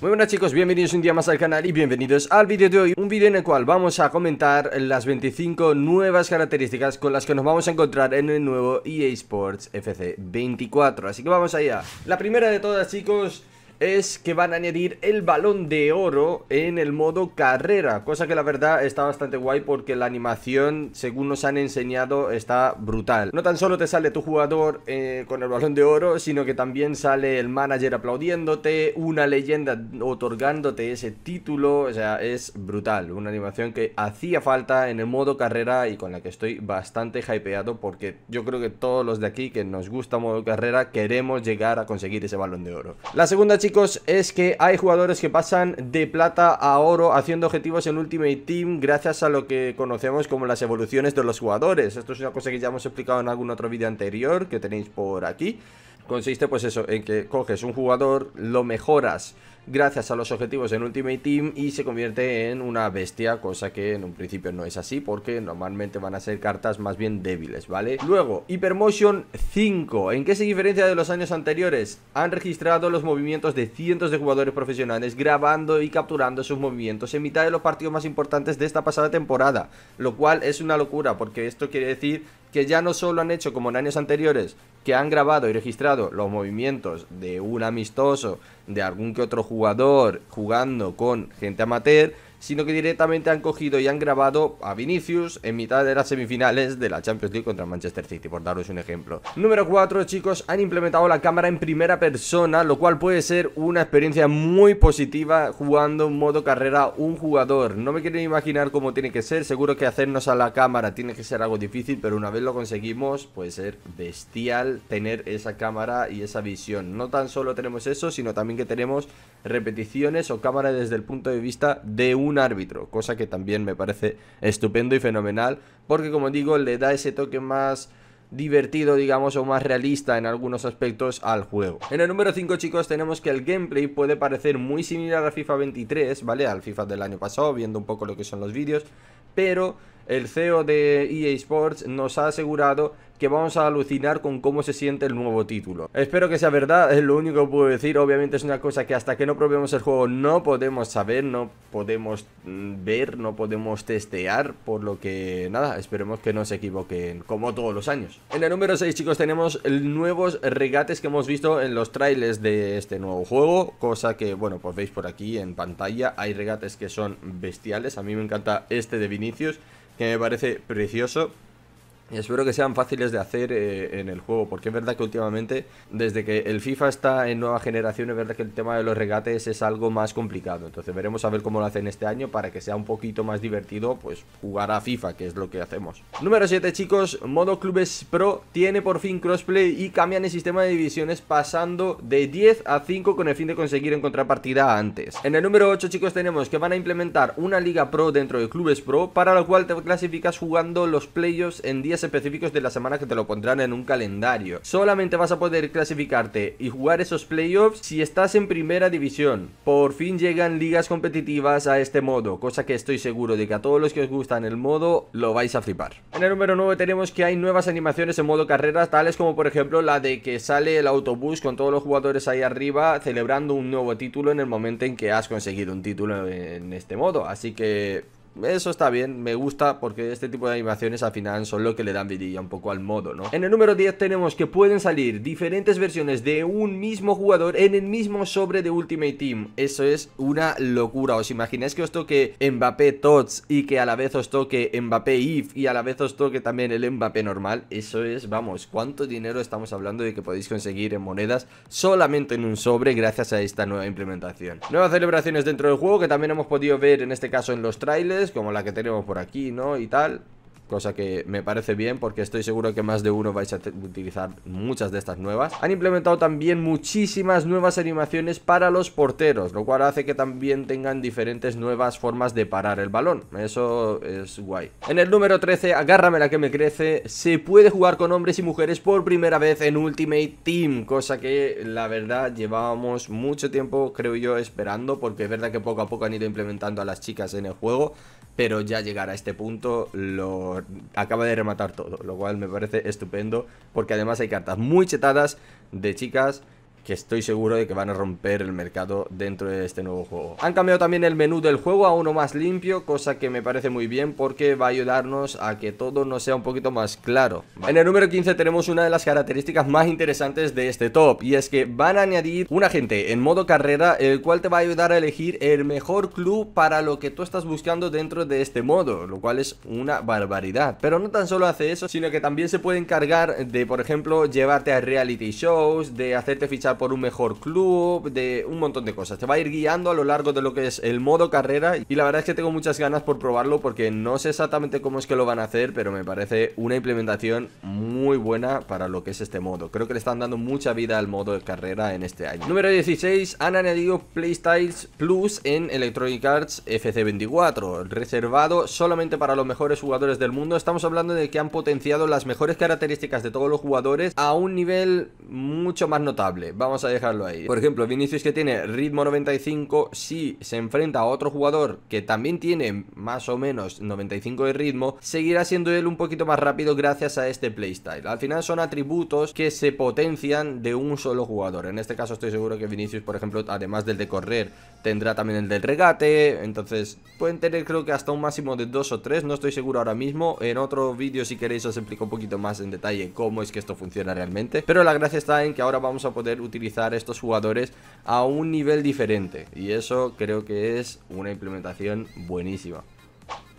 Muy buenas chicos, bienvenidos un día más al canal y bienvenidos al vídeo de hoy Un vídeo en el cual vamos a comentar las 25 nuevas características con las que nos vamos a encontrar en el nuevo EA Sports FC 24 Así que vamos allá La primera de todas chicos es que van a añadir el balón de oro en el modo carrera, cosa que la verdad está bastante guay porque la animación, según nos han enseñado, está brutal. No tan solo te sale tu jugador eh, con el balón de oro, sino que también sale el manager aplaudiéndote, una leyenda otorgándote ese título, o sea, es brutal, una animación que hacía falta en el modo carrera y con la que estoy bastante hypeado porque yo creo que todos los de aquí que nos gusta modo carrera queremos llegar a conseguir ese balón de oro. La segunda chica es que hay jugadores que pasan de plata a oro haciendo objetivos en Ultimate Team gracias a lo que conocemos como las evoluciones de los jugadores. Esto es una cosa que ya hemos explicado en algún otro vídeo anterior que tenéis por aquí. Consiste pues eso, en que coges un jugador, lo mejoras gracias a los objetivos en Ultimate Team y se convierte en una bestia, cosa que en un principio no es así porque normalmente van a ser cartas más bien débiles, ¿vale? Luego, Hypermotion 5. ¿En qué se diferencia de los años anteriores? Han registrado los movimientos de cientos de jugadores profesionales grabando y capturando sus movimientos en mitad de los partidos más importantes de esta pasada temporada, lo cual es una locura porque esto quiere decir que ya no solo han hecho como en años anteriores, que han grabado y registrado los movimientos de un amistoso, de algún que otro jugador jugando con gente amateur sino que directamente han cogido y han grabado a Vinicius en mitad de las semifinales de la Champions League contra Manchester City, por daros un ejemplo. Número 4, chicos, han implementado la cámara en primera persona, lo cual puede ser una experiencia muy positiva jugando en modo carrera un jugador. No me quiero imaginar cómo tiene que ser, seguro que hacernos a la cámara tiene que ser algo difícil, pero una vez lo conseguimos puede ser bestial tener esa cámara y esa visión. No tan solo tenemos eso, sino también que tenemos repeticiones o cámara desde el punto de vista de un un árbitro, cosa que también me parece estupendo y fenomenal, porque como digo, le da ese toque más divertido, digamos, o más realista en algunos aspectos al juego. En el número 5, chicos, tenemos que el gameplay puede parecer muy similar a FIFA 23, ¿vale? Al FIFA del año pasado, viendo un poco lo que son los vídeos, pero el CEO de EA Sports nos ha asegurado que vamos a alucinar con cómo se siente el nuevo título. Espero que sea verdad, es lo único que puedo decir. Obviamente es una cosa que hasta que no probemos el juego no podemos saber, no podemos mm, ver, no podemos testear, por lo que nada, esperemos que no se equivoquen como todos los años. En el número 6 chicos tenemos nuevos regates que hemos visto en los trailers de este nuevo juego, cosa que bueno pues veis por aquí en pantalla, hay regates que son bestiales, a mí me encanta este de Vinicius, que me parece precioso espero que sean fáciles de hacer eh, en el juego, porque es verdad que últimamente, desde que el FIFA está en nueva generación, es verdad que el tema de los regates es algo más complicado. Entonces veremos a ver cómo lo hacen este año para que sea un poquito más divertido, pues jugar a FIFA, que es lo que hacemos. Número 7, chicos, modo Clubes Pro tiene por fin crossplay y cambian el sistema de divisiones pasando de 10 a 5 con el fin de conseguir En contrapartida antes. En el número 8, chicos, tenemos que van a implementar una liga pro dentro de Clubes Pro, para lo cual te clasificas jugando los playoffs en 10 específicos de la semana que te lo pondrán en un calendario. Solamente vas a poder clasificarte y jugar esos playoffs si estás en primera división. Por fin llegan ligas competitivas a este modo, cosa que estoy seguro de que a todos los que os gustan el modo lo vais a flipar. En el número 9 tenemos que hay nuevas animaciones en modo carrera, tales como por ejemplo la de que sale el autobús con todos los jugadores ahí arriba celebrando un nuevo título en el momento en que has conseguido un título en este modo. Así que eso está bien, me gusta porque este tipo de animaciones al final son lo que le dan vidilla un poco al modo, ¿no? En el número 10 tenemos que pueden salir diferentes versiones de un mismo jugador en el mismo sobre de Ultimate Team. Eso es una locura. ¿Os imagináis que os toque Mbappé Tots y que a la vez os toque Mbappé If y a la vez os toque también el Mbappé normal? Eso es, vamos, ¿cuánto dinero estamos hablando de que podéis conseguir en monedas solamente en un sobre gracias a esta nueva implementación? Nuevas celebraciones dentro del juego que también hemos podido ver en este caso en los trailers como la que tenemos por aquí, ¿no? Y tal cosa que me parece bien porque estoy seguro que más de uno vais a utilizar muchas de estas nuevas. Han implementado también muchísimas nuevas animaciones para los porteros, lo cual hace que también tengan diferentes nuevas formas de parar el balón. Eso es guay. En el número 13, agárrame la que me crece, se puede jugar con hombres y mujeres por primera vez en Ultimate Team, cosa que la verdad llevábamos mucho tiempo, creo yo, esperando, porque es verdad que poco a poco han ido implementando a las chicas en el juego, pero ya llegar a este punto lo acaba de rematar todo, lo cual me parece estupendo, porque además hay cartas muy chetadas de chicas que estoy seguro de que van a romper el mercado dentro de este nuevo juego. Han cambiado también el menú del juego a uno más limpio, cosa que me parece muy bien porque va a ayudarnos a que todo nos sea un poquito más claro. En el número 15 tenemos una de las características más interesantes de este top y es que van a añadir un agente en modo carrera el cual te va a ayudar a elegir el mejor club para lo que tú estás buscando dentro de este modo, lo cual es una barbaridad. Pero no tan solo hace eso, sino que también se puede encargar de, por ejemplo, llevarte a reality shows, de hacerte fichar por un mejor club, de un montón de cosas. Te va a ir guiando a lo largo de lo que es el modo carrera y la verdad es que tengo muchas ganas por probarlo porque no sé exactamente cómo es que lo van a hacer, pero me parece una implementación muy buena para lo que es este modo. Creo que le están dando mucha vida al modo de carrera en este año. Número 16, han añadido Playstyles Plus en Electronic Arts FC24, reservado solamente para los mejores jugadores del mundo. Estamos hablando de que han potenciado las mejores características de todos los jugadores a un nivel mucho más notable vamos a dejarlo ahí. Por ejemplo, Vinicius que tiene ritmo 95, si se enfrenta a otro jugador que también tiene más o menos 95 de ritmo, seguirá siendo él un poquito más rápido gracias a este playstyle. Al final son atributos que se potencian de un solo jugador. En este caso estoy seguro que Vinicius, por ejemplo, además del de correr, tendrá también el del regate. Entonces pueden tener creo que hasta un máximo de dos o tres, no estoy seguro ahora mismo. En otro vídeo si queréis os explico un poquito más en detalle cómo es que esto funciona realmente. Pero la gracia está en que ahora vamos a poder utilizar utilizar estos jugadores a un nivel diferente. Y eso creo que es una implementación buenísima.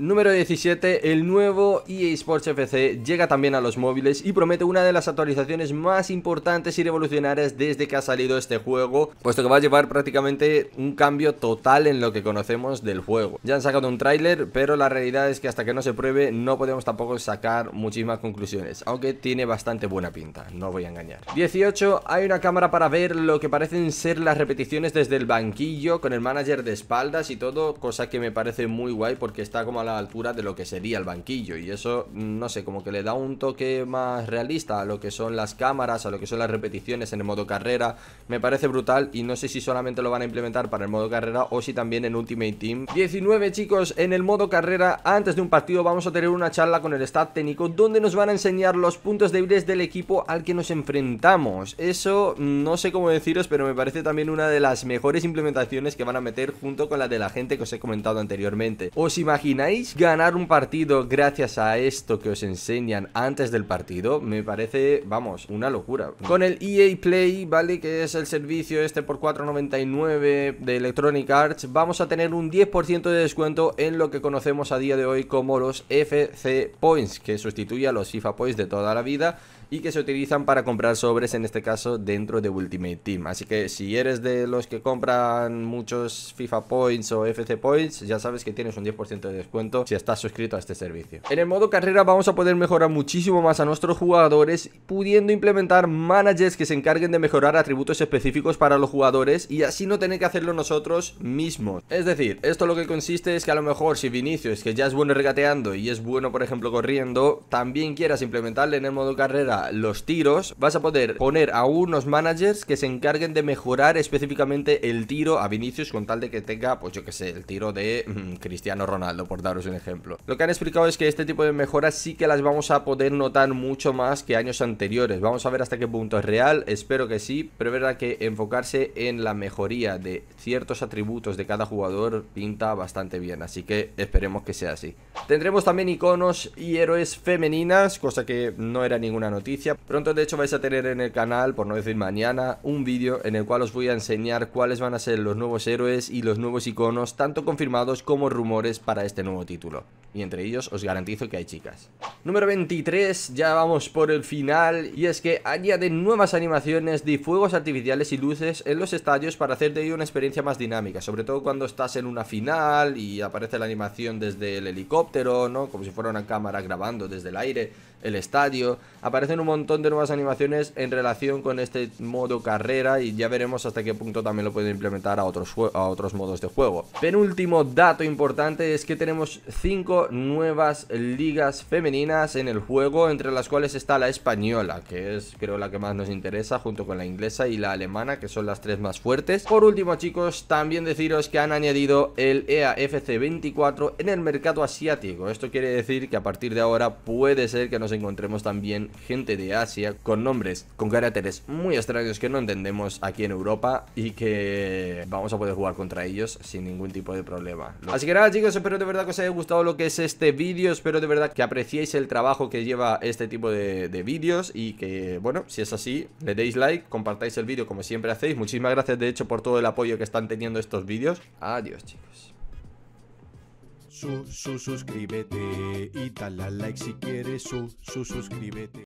Número 17, el nuevo EA Sports FC llega también a los móviles y promete una de las actualizaciones más importantes y revolucionarias desde que ha salido este juego, puesto que va a llevar prácticamente un cambio total en lo que conocemos del juego. Ya han sacado un tráiler, pero la realidad es que hasta que no se pruebe no podemos tampoco sacar muchísimas conclusiones, aunque tiene bastante buena pinta, no voy a engañar. 18, hay una cámara para ver lo que parecen ser las repeticiones desde el banquillo con el manager de espaldas y todo, cosa que me parece muy guay porque está como a la altura de lo que sería el banquillo. Y eso, mm, no sé, como que le da un toque más realista a lo que son las cámaras, a lo que son las repeticiones en el modo carrera. Me parece brutal y no sé si solamente lo van a implementar para el modo carrera o si también en Ultimate Team. 19 chicos, en el modo carrera, antes de un partido vamos a tener una charla con el staff técnico donde nos van a enseñar los puntos débiles del equipo al que nos enfrentamos. Eso mm, no sé cómo deciros, pero me parece también una de las mejores implementaciones que van a meter junto con la de la gente que os he comentado anteriormente. ¿Os imagináis? ganar un partido gracias a esto que os enseñan antes del partido? Me parece, vamos, una locura. Con el EA Play, ¿vale? Que es el servicio este por 4.99 de Electronic Arts, vamos a tener un 10% de descuento en lo que conocemos a día de hoy como los FC Points, que sustituye a los FIFA Points de toda la vida y que se utilizan para comprar sobres, en este caso dentro de Ultimate Team. Así que si eres de los que compran muchos FIFA Points o FC Points, ya sabes que tienes un 10% de descuento si estás suscrito a este servicio. En el modo carrera vamos a poder mejorar muchísimo más a nuestros jugadores, pudiendo implementar managers que se encarguen de mejorar atributos específicos para los jugadores y así no tener que hacerlo nosotros mismos. Es decir, esto lo que consiste es que a lo mejor si Vinicius, que ya es bueno regateando y es bueno por ejemplo corriendo, también quieras implementarle en el modo carrera los tiros, vas a poder poner a unos managers que se encarguen de mejorar específicamente el tiro a Vinicius con tal de que tenga, pues yo que sé, el tiro de mm, Cristiano Ronaldo, por dar un ejemplo. Lo que han explicado es que este tipo de mejoras sí que las vamos a poder notar mucho más que años anteriores. Vamos a ver hasta qué punto es real, espero que sí, pero es verdad que enfocarse en la mejoría de ciertos atributos de cada jugador pinta bastante bien, así que esperemos que sea así. Tendremos también iconos y héroes femeninas, cosa que no era ninguna noticia. Pronto de hecho vais a tener en el canal, por no decir mañana, un vídeo en el cual os voy a enseñar cuáles van a ser los nuevos héroes y los nuevos iconos, tanto confirmados como rumores para este nuevo título. Y entre ellos os garantizo que hay chicas. Número 23, ya vamos por el final, y es que de nuevas animaciones de fuegos artificiales y luces en los estadios para hacer de ello una experiencia más dinámica, sobre todo cuando estás en una final y aparece la animación desde el helicóptero, ¿no? Como si fuera una cámara grabando desde el aire el estadio. Aparecen un montón de nuevas animaciones en relación con este modo carrera y ya veremos hasta qué punto también lo pueden implementar a otros, a otros modos de juego. Penúltimo dato importante es que tenemos 5 nuevas ligas femeninas en el juego, entre las cuales está la española, que es creo la que más nos interesa, junto con la inglesa y la alemana, que son las tres más fuertes. Por último chicos, también deciros que han añadido el EAFC 24 en el mercado asiático. Esto quiere decir que a partir de ahora puede ser que nos encontremos también gente de Asia con nombres, con caracteres muy extraños que no entendemos aquí en Europa y que vamos a poder jugar contra ellos sin ningún tipo de problema. Así que nada chicos, espero de verdad que os haya gustado lo que es este vídeo, espero de verdad que apreciéis el trabajo que lleva este tipo de vídeos y que, bueno, si es así, le deis like, compartáis el vídeo como siempre hacéis. Muchísimas gracias de hecho por todo el apoyo que están teniendo estos vídeos. Adiós chicos su, su, suscríbete y dale like si quieres, su, su, suscríbete.